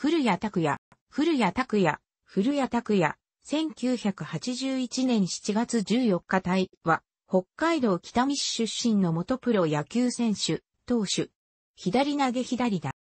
古谷拓也、古谷拓也、古谷拓也、1981年7月14日隊は、北海道北見市出身の元プロ野球選手、投手、左投げ左だ。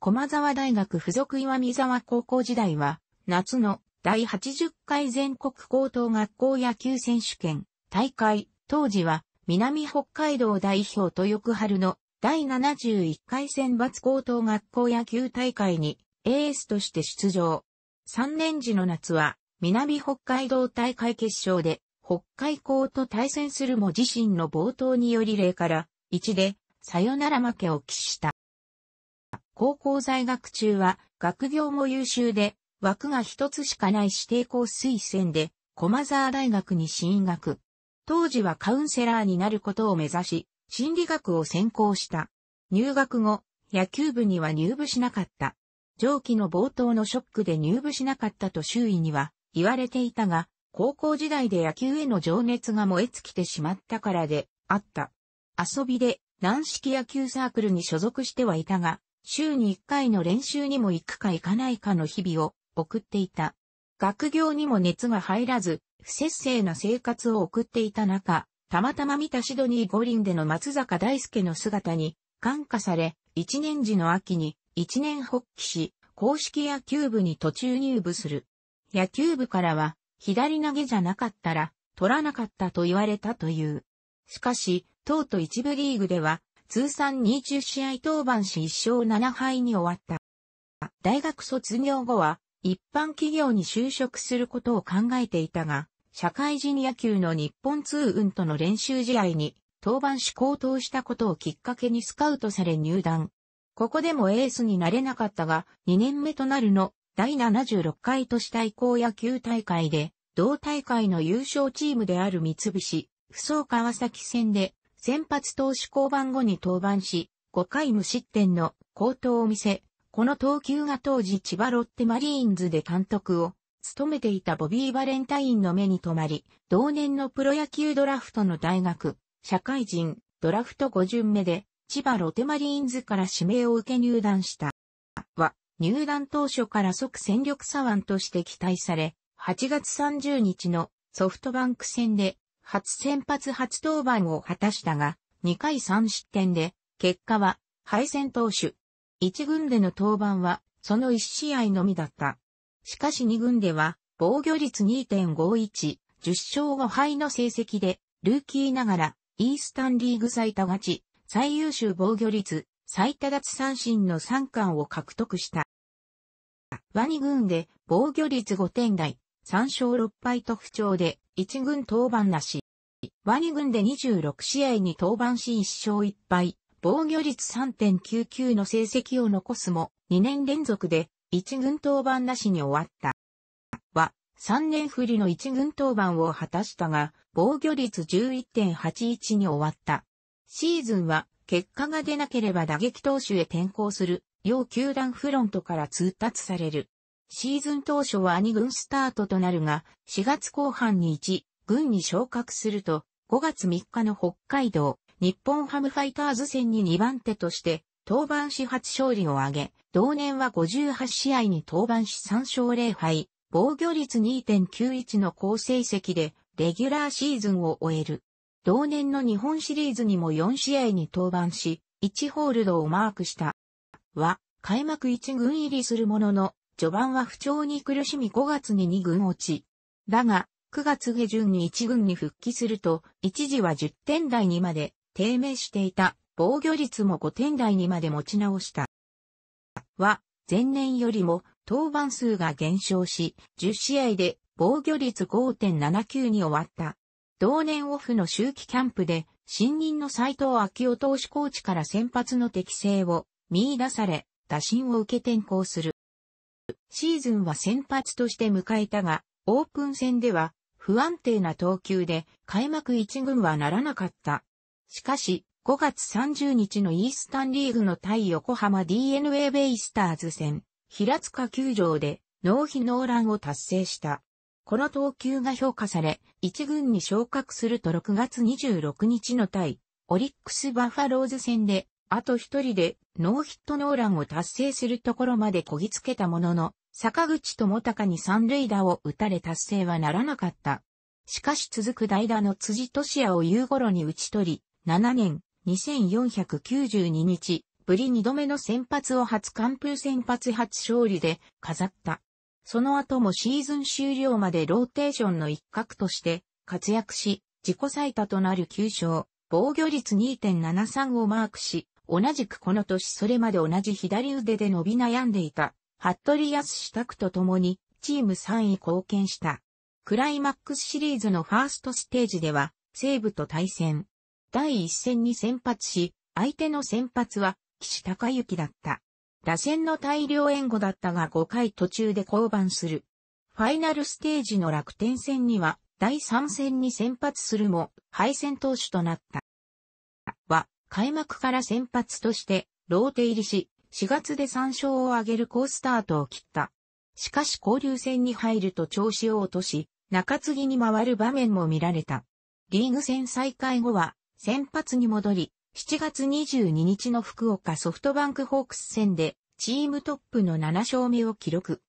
駒沢大学附属岩見沢高校時代は、夏の第80回全国高等学校野球選手権大会、当時は南北海道代表と翌春の第71回選抜高等学校野球大会にエースとして出場。3年時の夏は、南北海道大会決勝で、北海高と対戦するも自身の冒頭により例から1でさよなら負けを喫した。高校在学中は学業も優秀で枠が一つしかない指定校推薦で駒沢大学に進学。当時はカウンセラーになることを目指し心理学を専攻した。入学後野球部には入部しなかった。上記の冒頭のショックで入部しなかったと周囲には言われていたが、高校時代で野球への情熱が燃え尽きてしまったからであった。遊びで軟式野球サークルに所属してはいたが、週に1回の練習にも行くか行かないかの日々を送っていた。学業にも熱が入らず、不節制な生活を送っていた中、たまたま見たシドニー五輪での松坂大輔の姿に感化され、一年時の秋に一年発起し、公式野球部に途中入部する。野球部からは、左投げじゃなかったら、取らなかったと言われたという。しかし、当と一部リーグでは、通算20試合登板し1勝7敗に終わった。大学卒業後は、一般企業に就職することを考えていたが、社会人野球の日本通運との練習試合に、登板し高騰したことをきっかけにスカウトされ入団。ここでもエースになれなかったが、2年目となるの第76回都市対抗野球大会で、同大会の優勝チームである三菱、不走川崎戦で、先発投手降板後に登板し、5回無失点の高投を見せ、この投球が当時千葉ロッテマリーンズで監督を務めていたボビー・バレンタインの目に留まり、同年のプロ野球ドラフトの大学、社会人、ドラフト5巡目で千葉ロテマリーンズから指名を受け入団した。は、入団当初から即戦力左腕として期待され、8月30日のソフトバンク戦で初先発初登板を果たしたが、2回3失点で、結果は敗戦投手。1軍での登板は、その1試合のみだった。しかし2軍では、防御率2.51、10勝5敗の成績で、ルーキーながら、イースタンリーグ最多勝ち、最優秀防御率、最多奪三振の三冠を獲得した。ワニ軍で防御率5点台、3勝6敗と不調で1軍登板なし。ワニ軍で26試合に登板し1勝1敗、防御率3.99の成績を残すも2年連続で1軍登板なしに終わった。は、3年振りの1軍登板を果たしたが、防御率11.81に終わった。シーズンは結果が出なければ打撃投手へ転向する、要球団フロントから通達される。シーズン当初は2軍スタートとなるが、4月後半に1、軍に昇格すると、5月3日の北海道、日本ハムファイターズ戦に2番手として、登板し初勝利を挙げ、同年は58試合に登板し3勝0敗、防御率2.91の好成績で、レギュラーシーズンを終える。同年の日本シリーズにも4試合に登板し、1ホールドをマークした。は、開幕1軍入りするものの、序盤は不調に苦しみ5月に2軍落ち。だが、9月下旬に1軍に復帰すると、一時は10点台にまで低迷していた防御率も5点台にまで持ち直した。は、前年よりも登板数が減少し、10試合で防御率5.79に終わった。同年オフの秋季キャンプで、新任の斎藤昭夫投手コーチから先発の適性を見出され、打診を受け転向する。シーズンは先発として迎えたが、オープン戦では不安定な投球で開幕1軍はならなかった。しかし、5月30日のイースタンリーグの対横浜 DNA ベイスターズ戦、平塚球場でノーヒノーランを達成した。この投球が評価され、1軍に昇格すると6月26日の対、オリックスバファローズ戦で、あと一人でノーヒットノーランを達成するところまでこぎつけたものの、坂口智隆に三塁打を打たれ達成はならなかった。しかし続く代打の辻俊也を夕頃に打ち取り、7年2492日ぶり2度目の先発を初完封先発初勝利で飾った。その後もシーズン終了までローテーションの一角として活躍し、自己最多となる9勝、防御率2.73をマークし、同じくこの年それまで同じ左腕で伸び悩んでいた、ハットリアス支度と共に、チーム3位貢献した。クライマックスシリーズのファーストステージでは、西武と対戦。第1戦に先発し、相手の先発は、岸隆之だった。打線の大量援護だったが5回途中で降板する。ファイナルステージの楽天戦には、第3戦に先発するも、敗戦投手となった。は、開幕から先発として、ローテ入りし、4月で3勝を挙げる好スタートを切った。しかし交流戦に入ると調子を落とし、中継ぎに回る場面も見られた。リーグ戦再開後は、先発に戻り、7月22日の福岡ソフトバンクホークス戦でチームトップの7勝目を記録。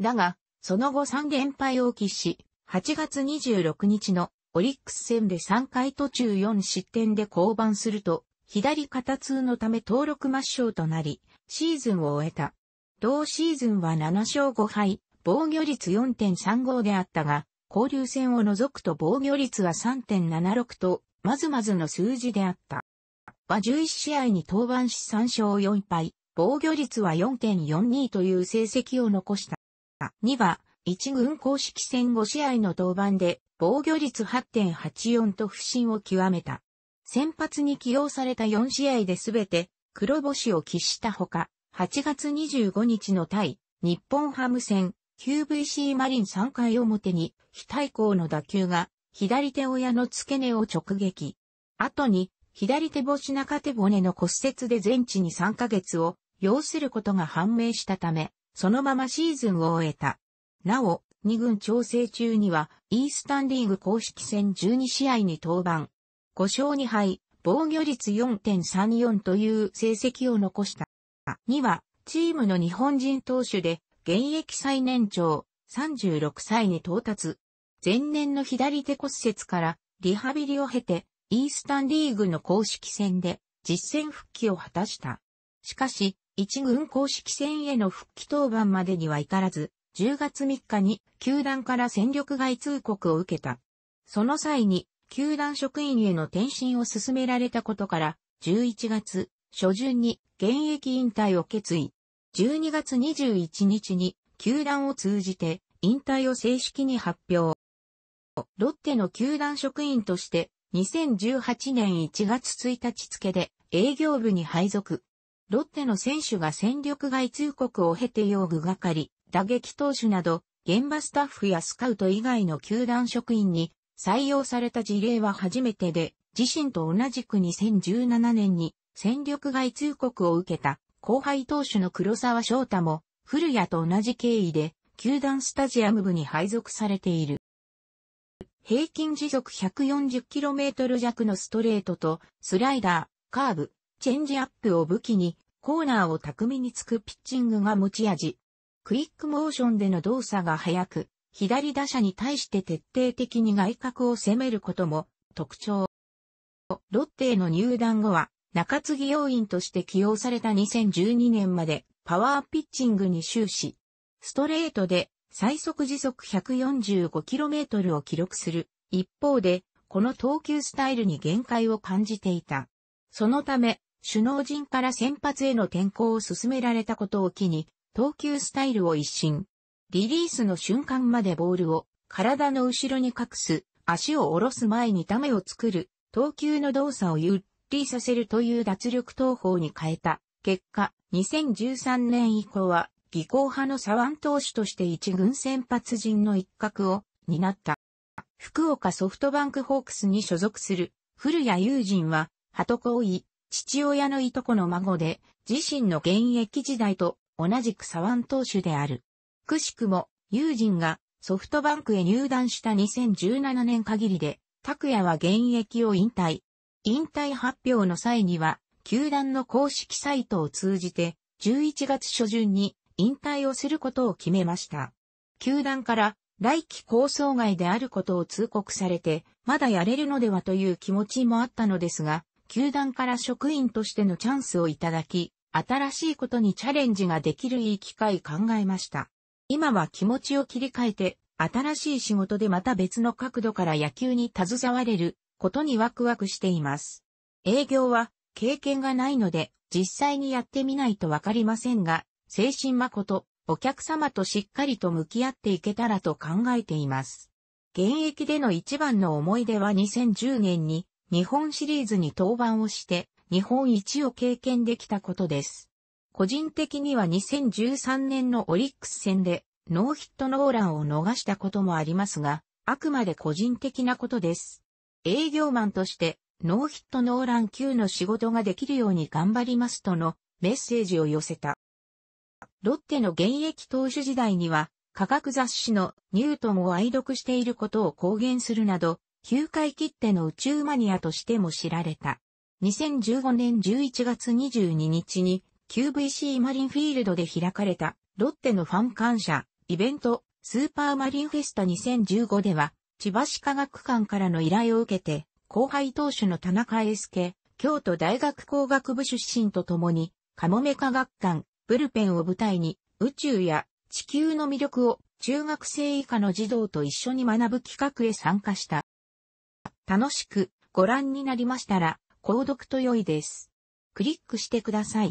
だが、その後3連敗を喫し、8月26日のオリックス戦で3回途中4失点で降板すると、左肩痛のため登録抹消となり、シーズンを終えた。同シーズンは7勝5敗、防御率4.35であったが、交流戦を除くと防御率は3.76と、まずまずの数字であった。は11試合に登板し3勝4敗、防御率は4.42という成績を残した。2は、1軍公式戦5試合の登板で、防御率8.84と不振を極めた。先発に起用された4試合で全て黒星を喫したほか、8月25日の対日本ハム戦 QVC マリン3回表に非対抗の打球が左手親の付け根を直撃。後に左手星中手骨の骨折で全治に3ヶ月を要することが判明したため、そのままシーズンを終えた。なお、2軍調整中には、イースタンリーグ公式戦12試合に登板。5勝2敗、防御率4.34という成績を残した。2は、チームの日本人投手で、現役最年長、36歳に到達。前年の左手骨折から、リハビリを経て、イースタンリーグの公式戦で実戦復帰を果たした。しかし、一軍公式戦への復帰登板までには至らず、10月3日に球団から戦力外通告を受けた。その際に、球団職員への転身を進められたことから、11月初旬に現役引退を決意。12月21日に球団を通じて引退を正式に発表。ロッテの球団職員として2018年1月1日付で営業部に配属。ロッテの選手が戦力外通告を経て用具係、打撃投手など、現場スタッフやスカウト以外の球団職員に採用された事例は初めてで、自身と同じく2017年に戦力外通告を受けた後輩投手の黒沢翔太も古谷と同じ経緯で球団スタジアム部に配属されている。平均時速 140km 弱のストレートと、スライダー、カーブ、チェンジアップを武器に、コーナーを巧みにつくピッチングが持ち味。クイックモーションでの動作が速く、左打者に対して徹底的に外角を攻めることも特徴。ロッテへの入団後は、中継ぎ要員として起用された2012年までパワーピッチングに終始、ストレートで最速時速 145km を記録する。一方で、この投球スタイルに限界を感じていた。そのため、首脳陣から先発への転向を進められたことを機に、投球スタイルを一新。リリースの瞬間までボールを体の後ろに隠す、足を下ろす前にためを作る、投球の動作をゆっくりさせるという脱力投法に変えた。結果、2013年以降は技巧派の左腕投手として一軍先発陣の一角を担った。福岡ソフトバンクホークスに所属する古谷友人は、鳩子い、父親のいとこの孫で、自身の現役時代と同じく左腕投手である。くしくも、友人がソフトバンクへ入団した2017年限りで、拓也は現役を引退。引退発表の際には、球団の公式サイトを通じて、11月初旬に引退をすることを決めました。球団から来季構想外であることを通告されて、まだやれるのではという気持ちもあったのですが、球団から職員としてのチャンスをいただき、新しいことにチャレンジができるいい機会考えました。今は気持ちを切り替えて、新しい仕事でまた別の角度から野球に携われることにワクワクしています。営業は経験がないので実際にやってみないとわかりませんが、精神誠、お客様としっかりと向き合っていけたらと考えています。現役での一番の思い出は2010年に日本シリーズに登板をして日本一を経験できたことです。個人的には2013年のオリックス戦でノーヒットノーランを逃したこともありますが、あくまで個人的なことです。営業マンとしてノーヒットノーラン級の仕事ができるように頑張りますとのメッセージを寄せた。ロッテの現役投手時代には、科学雑誌のニュートンを愛読していることを公言するなど、球界切手の宇宙マニアとしても知られた。2015年11月22日に QVC マリンフィールドで開かれたロッテのファン感謝イベントスーパーマリンフェスタ2015では千葉市科学館からの依頼を受けて後輩投手の田中英介、京都大学工学部出身とともにカモメ科学館ブルペンを舞台に、宇宙や地球の魅力を中学生以下の児童と一緒に学ぶ企画へ参加した。楽しくご覧になりましたら、購読と良いです。クリックしてください。